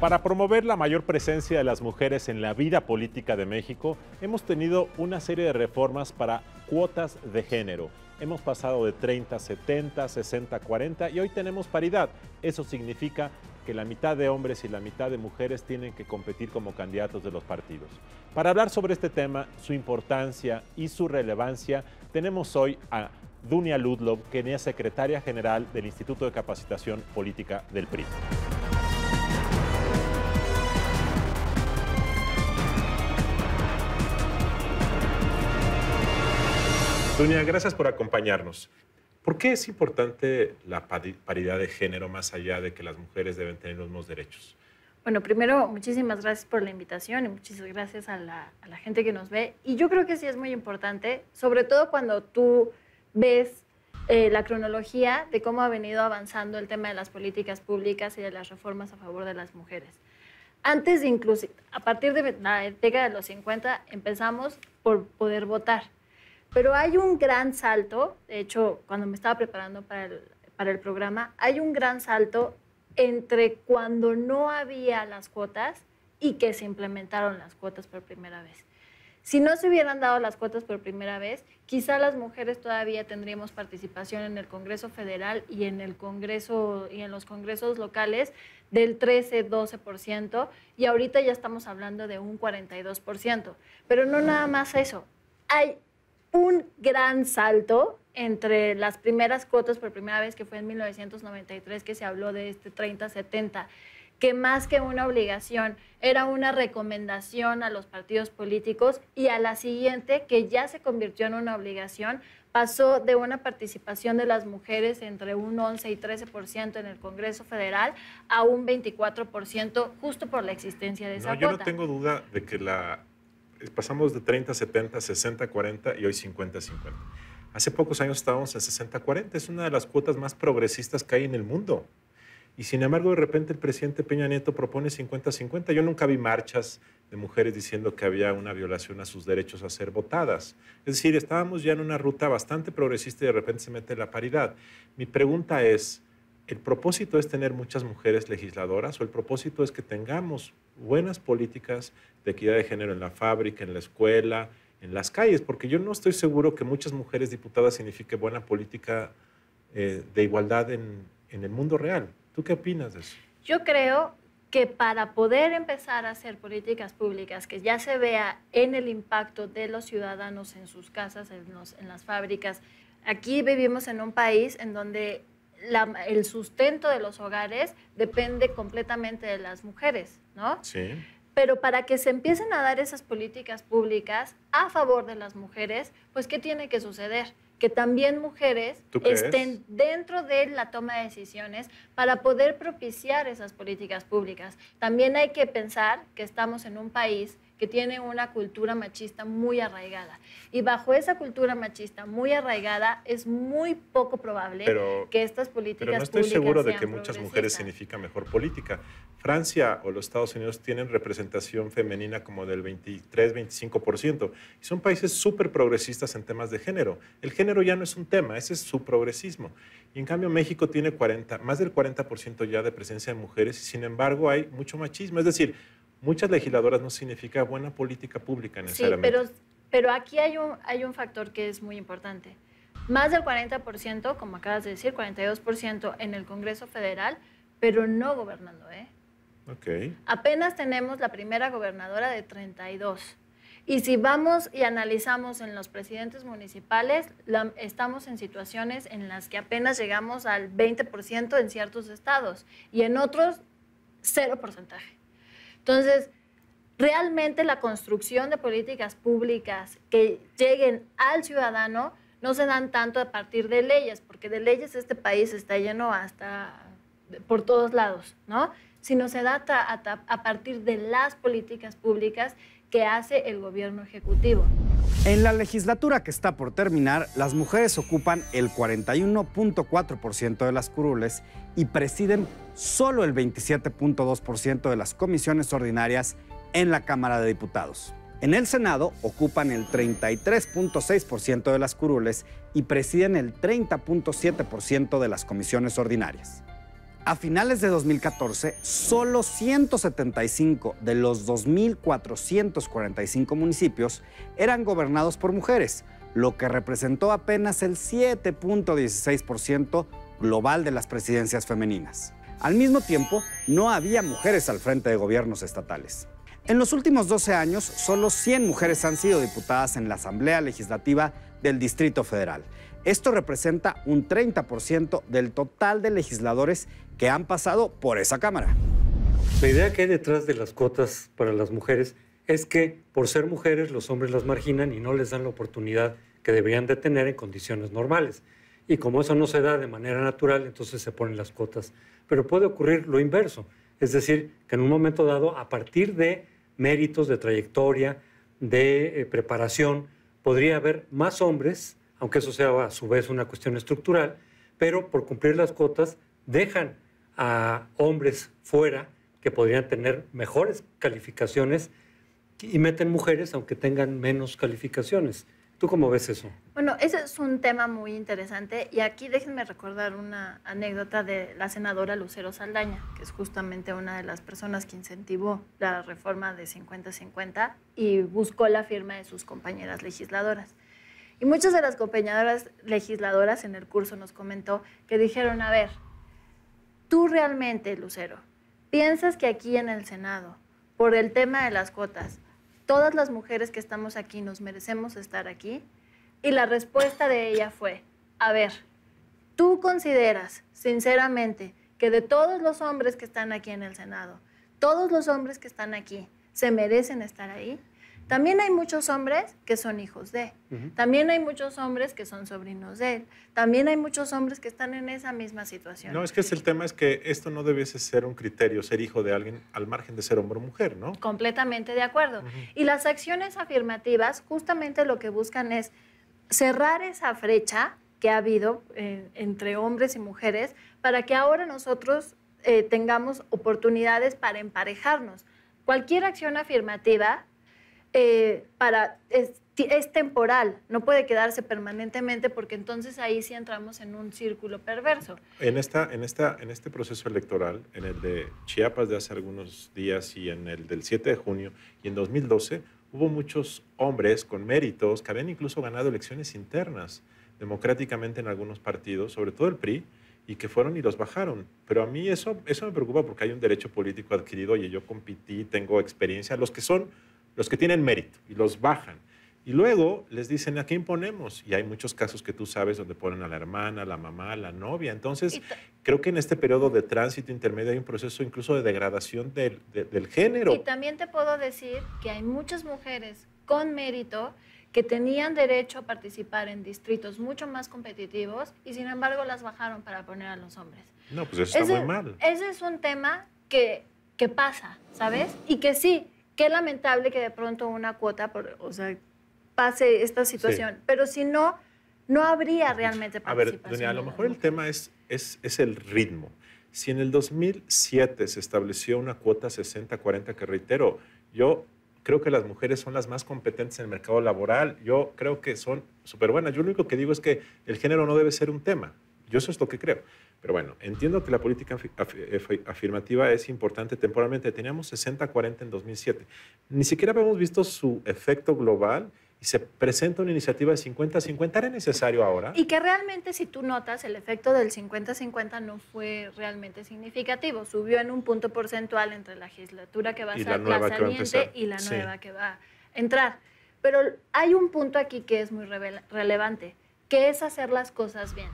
Para promover la mayor presencia de las mujeres en la vida política de México, hemos tenido una serie de reformas para cuotas de género. Hemos pasado de 30, 70, 60, 40 y hoy tenemos paridad. Eso significa que la mitad de hombres y la mitad de mujeres tienen que competir como candidatos de los partidos. Para hablar sobre este tema, su importancia y su relevancia, tenemos hoy a Dunia Ludlow, que es secretaria general del Instituto de Capacitación Política del PRI. Dunia, gracias por acompañarnos. ¿Por qué es importante la paridad de género más allá de que las mujeres deben tener los mismos derechos? Bueno, primero, muchísimas gracias por la invitación y muchísimas gracias a la, gente que nos ve. Y yo creo que sí es muy importante, sobre todo cuando tú ves eh, la cronología de cómo ha venido avanzando el tema de las políticas públicas y de las reformas a favor de las mujeres. Antes de inclusive, a partir de la década de los 50 empezamos por poder votar. Pero hay un gran salto, de hecho, cuando me estaba preparando para el, para el programa, hay un gran salto entre cuando no había las cuotas y que se implementaron las cuotas por primera vez. Si no se hubieran dado las cuotas por primera vez, quizá las mujeres todavía tendríamos participación en el Congreso Federal y en el Congreso y en los congresos locales del 13-12% y ahorita ya estamos hablando de un 42%, pero no nada más eso. Hay un gran salto entre las primeras cuotas por primera vez, que fue en 1993, que se habló de este 30-70, que más que una obligación, era una recomendación a los partidos políticos y a la siguiente, que ya se convirtió en una obligación, pasó de una participación de las mujeres entre un 11 y 13% en el Congreso Federal a un 24% justo por la existencia de esa Yo no tengo duda de que la eh, pasamos de 30 a 70, 60 40 y hoy 50 50. Hace pocos años estábamos en 60 40, es una de las cuotas más progresistas que hay en el mundo. Y sin embargo, de repente el presidente Peña Nieto propone 50 50. Yo nunca vi marchas de mujeres diciendo que había una violación a sus derechos a ser votadas. Es decir, estábamos ya en una ruta bastante progresista y de repente se mete la paridad. Mi pregunta es, el propósito es tener muchas mujeres legisladoras o el propósito es que tengamos buenas políticas de equidad de género en la fábrica, en la escuela, en las calles, porque yo no estoy seguro que muchas mujeres diputadas signifique buena política eh, de igualdad en, el mundo real. ¿Tú qué opinas de eso? Yo creo que para poder empezar a hacer políticas públicas que ya se vea en el impacto de los ciudadanos en sus casas, en, en las fábricas, aquí vivimos en un país en donde el sustento de los hogares depende completamente de las mujeres, ¿no? Sí. Pero para que se empiecen a dar esas políticas públicas a favor de las mujeres, pues ¿qué tiene que suceder? que también mujeres estén dentro de la toma de decisiones para poder propiciar esas políticas públicas. También hay que pensar que estamos en un país que tiene una cultura machista muy arraigada. Y bajo esa cultura machista muy arraigada es muy poco probable que estas políticas... Pero no estoy seguro de que muchas mujeres significan mejor política. Francia o los Estados Unidos tienen representación femenina como del 23-25%. Y son países súper progresistas en temas de género. El género ya no es un tema, ese es su progresismo. Y en cambio México tiene 40, más del 40% ya de presencia de mujeres y sin embargo hay mucho machismo. Es decir, muchas legisladoras no significa buena política pública necesariamente. Sí, pero, pero aquí hay un, hay un factor que es muy importante. Más del 40%, como acabas de decir, 42% en el Congreso Federal, pero no gobernando, ¿eh? Okay. Apenas tenemos la primera gobernadora de 32. Y si vamos y analizamos en los presidentes municipales, estamos en situaciones en las que apenas llegamos al 20% en ciertos estados y en otros cero porcentaje. Entonces, realmente la construcción de políticas públicas que lleguen al ciudadano no se dan tanto a partir de leyes, porque de leyes este país está lleno hasta por todos lados, ¿no? Sino se da a, partir de las políticas públicas que hace el gobierno ejecutivo. En la legislatura que está por terminar, las mujeres ocupan el 41.4% de las curules y presiden solo el 27.2% de las comisiones ordinarias en la Cámara de Diputados. En el Senado ocupan el 33.6% de las curules y presiden el 30.7% de las comisiones ordinarias. A finales de 2014, solo 175 de los 2.445 municipios eran gobernados por mujeres, lo que representó apenas el 7.16% global de las presidencias femeninas. Al mismo tiempo, no había mujeres al frente de gobiernos estatales. En los últimos 12 años, solo 100 mujeres han sido diputadas en la Asamblea Legislativa del Distrito Federal. Esto representa un 30% del total de legisladores que han pasado por esa Cámara. La idea que hay detrás de las cuotas para las mujeres es que por ser mujeres los hombres las marginan y no les dan la oportunidad que deberían de tener en condiciones normales. Y como eso no se da de manera natural, entonces se ponen las cuotas. Pero puede ocurrir lo inverso, es decir, que en un momento dado, a partir de méritos, de trayectoria, de eh, preparación, podría haber más hombres, aunque eso sea a su vez una cuestión estructural, pero por cumplir las cuotas dejan a hombres fuera que podrían tener mejores calificaciones y meten mujeres aunque tengan menos calificaciones. ¿Tú cómo ves eso? Bueno, ese es un tema muy interesante y aquí déjenme recordar una anécdota de la senadora Lucero Saldaña, que es justamente una de las personas que incentivó la reforma de 50-50 y buscó la firma de sus compañeras legisladoras. Y muchas de las compañeras legisladoras en el curso nos comentó que dijeron, a ver, tú realmente, Lucero, piensas que aquí en el Senado, por el tema de las cuotas, todas las mujeres que estamos aquí nos merecemos estar aquí? Y la respuesta de ella fue, a ver, ¿tú consideras, sinceramente, que de todos los hombres que están aquí en el Senado, todos los hombres que están aquí, se merecen estar ahí? También hay muchos hombres que son hijos de, también hay muchos hombres que son sobrinos de él, también hay muchos hombres que están en esa misma situación. No, es que el tema es que esto no debiese ser un criterio, ser hijo de alguien al margen de ser hombre o mujer, ¿no? Completamente de acuerdo. Y las acciones afirmativas justamente lo que buscan es cerrar esa brecha que ha habido eh, entre hombres y mujeres para que ahora nosotros eh, tengamos oportunidades para emparejarnos. Cualquier acción afirmativa eh, para, es, temporal, no puede quedarse permanentemente porque entonces ahí sí entramos en un círculo perverso. En, esta, en, esta, en este proceso electoral, en el de Chiapas de hace algunos días y en el del 7 de junio y en 2012, hubo muchos hombres con méritos que habían incluso ganado elecciones internas democráticamente en algunos partidos, sobre todo el PRI, y que fueron y los bajaron. Pero a mí eso, eso me preocupa porque hay un derecho político adquirido y yo compití, tengo experiencia. Los que son los que tienen mérito, y los bajan. Y luego les dicen, ¿a quién ponemos? Y hay muchos casos que tú sabes donde ponen a la hermana, a la mamá, a la novia. Entonces, creo que en este periodo de tránsito intermedio hay un proceso incluso de degradación del, género. Y también te puedo decir que hay muchas mujeres con mérito que tenían derecho a participar en distritos mucho más competitivos y sin embargo las bajaron para poner a los hombres. No, pues eso está muy mal. Ese es un tema que, que pasa, ¿sabes? Y que sí, Qué lamentable que de pronto una cuota, por, o sea, pase esta situación, pero si no, no habría realmente participación. A ver, doña, a lo mejor el tema es, es, es el ritmo. Si en el 2007 se estableció una cuota 60-40, que reitero, yo creo que las mujeres son las más competentes en el mercado laboral, yo creo que son súper buenas. Yo lo único que digo es que el género no debe ser un tema. Yo eso es lo que creo. Pero bueno, entiendo que la política afirmativa es importante temporalmente. Teníamos 60-40 en 2007. Ni siquiera habíamos visto su efecto global y se presenta una iniciativa de 50-50. ¿Era necesario ahora? Y que realmente, si tú notas, el efecto del 50-50 no fue realmente significativo. Subió en un punto porcentual entre la legislatura que va a ser la, y la nueva que va a entrar. Pero hay un punto aquí que es muy relevante, que es hacer las cosas bien.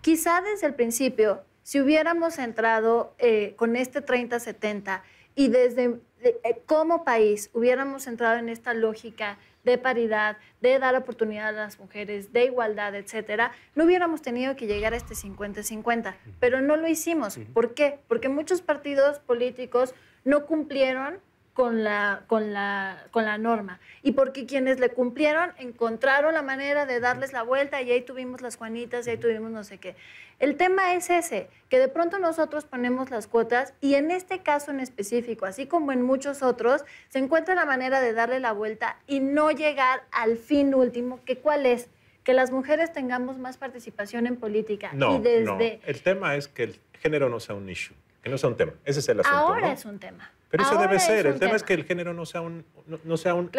Quizá desde el principio, si hubiéramos entrado eh, con este 30-70 y desde eh, como país hubiéramos entrado en esta lógica de paridad, de dar oportunidad a las mujeres, de igualdad, etcétera, no hubiéramos tenido que llegar a este 50-50, pero no lo hicimos. ¿Por qué? Porque muchos partidos políticos no cumplieron con la, con la, con la norma. Y porque quienes le cumplieron encontraron la manera de darles la vuelta y ahí tuvimos las Juanitas y ahí tuvimos no sé qué. El tema es ese, que de pronto nosotros ponemos las cuotas y en este caso en específico, así como en muchos otros, se encuentra la manera de darle la vuelta y no llegar al fin último, que cuál es que las mujeres tengamos más participación en política. No, y desde... no. el tema es que el género no sea un issue, que no sea un tema. Ese es el asunto. Ahora es un tema. Pero eso debe ser. el tema, es que el género no sea un, no, sea un,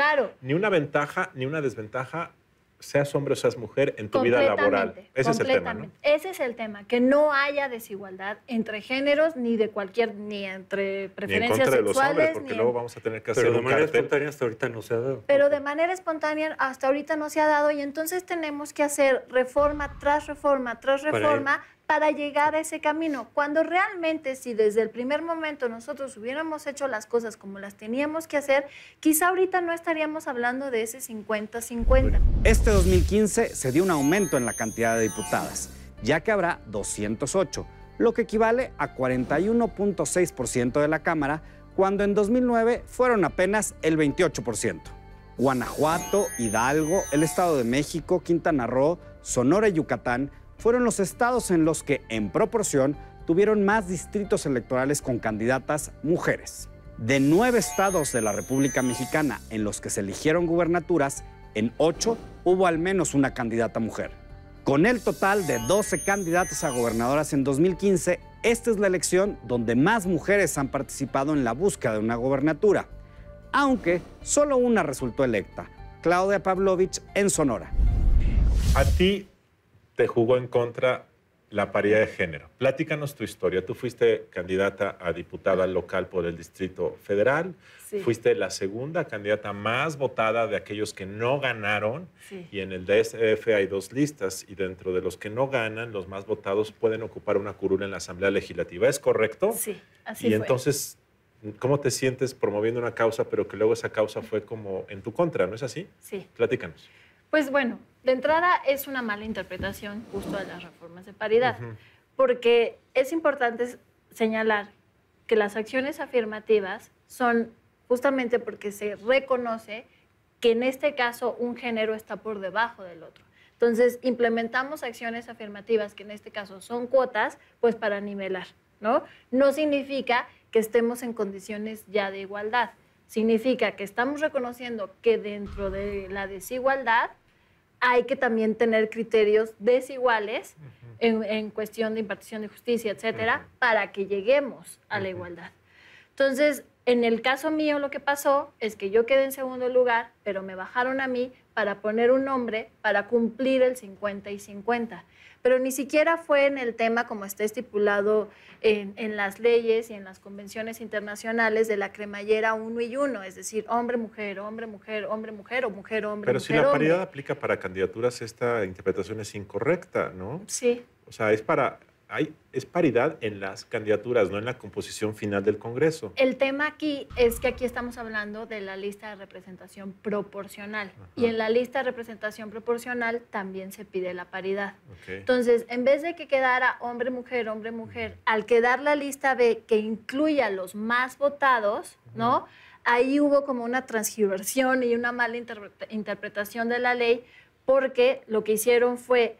ni una ventaja ni una desventaja, seas hombre o seas mujer en tu vida laboral. Ese es el tema, Ese es el tema, que no haya desigualdad entre géneros ni de cualquier, ni entre preferencias sexuales, porque luego vamos a tener que hacer Pero de manera espontánea hasta ahorita no se ha dado. Pero de manera espontánea hasta ahorita no se ha dado y entonces tenemos que hacer reforma tras reforma tras reforma para llegar a ese camino. Cuando realmente si desde el primer momento nosotros hubiéramos hecho las cosas como las teníamos que hacer, quizá ahorita no estaríamos hablando de ese 50-50. Este 2015 se dio un aumento en la cantidad de diputadas, ya que habrá 208, lo que equivale a 41.6% de la Cámara, cuando en 2009 fueron apenas el 28%. Guanajuato, Hidalgo, el Estado de México, Quintana Roo, Sonora y Yucatán fueron los estados en los que, en proporción, tuvieron más distritos electorales con candidatas mujeres. De nueve estados de la República Mexicana en los que se eligieron gubernaturas, en ocho hubo al menos una candidata mujer. Con el total de 12 candidatas a gobernadoras en 2015, esta es la elección donde más mujeres han participado en la búsqueda de una gobernatura, aunque solo una resultó electa, Claudia Pavlovich en Sonora. A ti te jugó en contra la paridad de género. Platícanos tu historia. Tú fuiste candidata a diputada local por el Distrito Federal, fuiste la segunda candidata más votada de aquellos que no ganaron y en el DSF hay dos listas y dentro de los que no ganan, los más votados pueden ocupar una curula en la Asamblea Legislativa. ¿Es correcto? Sí, así Y entonces, ¿cómo te sientes promoviendo una causa pero que luego esa causa fue como en tu contra, ¿no es así? Sí. Platícanos. Pues bueno, de entrada es una mala interpretación justo de las reformas de paridad, porque es importante señalar que las acciones afirmativas son justamente porque se reconoce que en este caso un género está por debajo del otro. Entonces, implementamos acciones afirmativas, que en este caso son cuotas, pues para nivelar, ¿no? No significa que estemos en condiciones ya de igualdad, significa que estamos reconociendo que dentro de la desigualdad hay que también tener criterios desiguales en, cuestión de impartición de justicia, etcétera, para que lleguemos a la igualdad. Entonces, en el caso mío lo que pasó es que yo quedé en segundo lugar, pero me bajaron a mí para poner un nombre para cumplir el 50 y 50 pero ni siquiera fue en el tema como está estipulado en, las leyes y en las convenciones internacionales de la cremallera uno y uno, es decir, hombre, mujer, hombre, mujer, hombre, mujer o mujer, hombre. Pero si la paridad aplica para candidaturas, esta interpretación es incorrecta, ¿no? Sí. O sea, es para es paridad en las candidaturas, no en la composición final del Congreso. El tema aquí es que aquí estamos hablando de la lista de representación proporcional y en la lista de representación proporcional también se pide la paridad. Entonces, en vez de que quedara hombre-mujer, hombre-mujer, al quedar la lista B que incluya los más votados, ¿no? Ahí hubo como una transgiversión y una mala interpretación de la ley porque lo que hicieron fue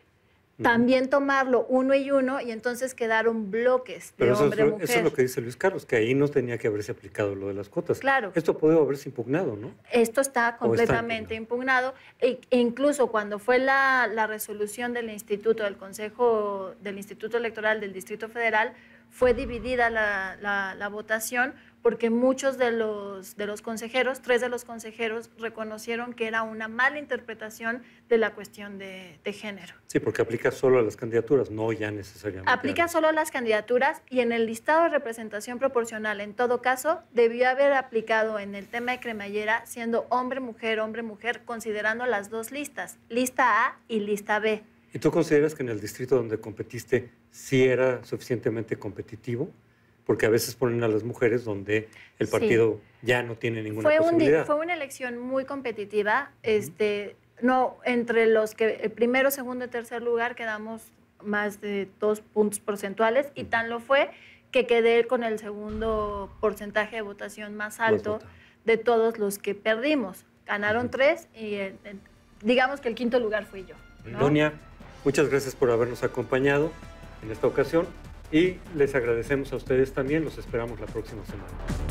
también tomarlo uno y uno y entonces quedaron bloques de eso hombre Eso es lo que dice Luis Carlos, que ahí no tenía que haberse aplicado lo de las cuotas. Claro. Esto puede haberse impugnado, ¿no? Esto está completamente impugnado. E incluso cuando fue la, la resolución del Instituto, del Consejo, del Instituto Electoral del Distrito Federal, fue dividida la, votación porque muchos de los, de los consejeros, tres de los consejeros, reconocieron que era una mala interpretación de la cuestión de, género. Sí, porque aplica solo a las candidaturas, no ya necesariamente. Aplica solo a las candidaturas y en el listado de representación proporcional, en todo caso, debió haber aplicado en el tema de cremallera siendo hombre-mujer, hombre-mujer, considerando las dos listas, lista A y lista B. ¿Y tú consideras que en el distrito donde competiste sí era suficientemente competitivo? Porque a veces ponen a las mujeres donde el partido ya no tiene ninguna posibilidad. fue una elección muy competitiva. este, no, entre los que el primero, segundo y tercer lugar quedamos más de dos puntos porcentuales y tan lo fue que quedé con el segundo porcentaje de votación más alto de todos los que perdimos. Ganaron tres y eh, eh, digamos que el quinto lugar fui yo. ¿no? Muchas gracias por habernos acompañado en esta ocasión y les agradecemos a ustedes también. Los esperamos la próxima semana.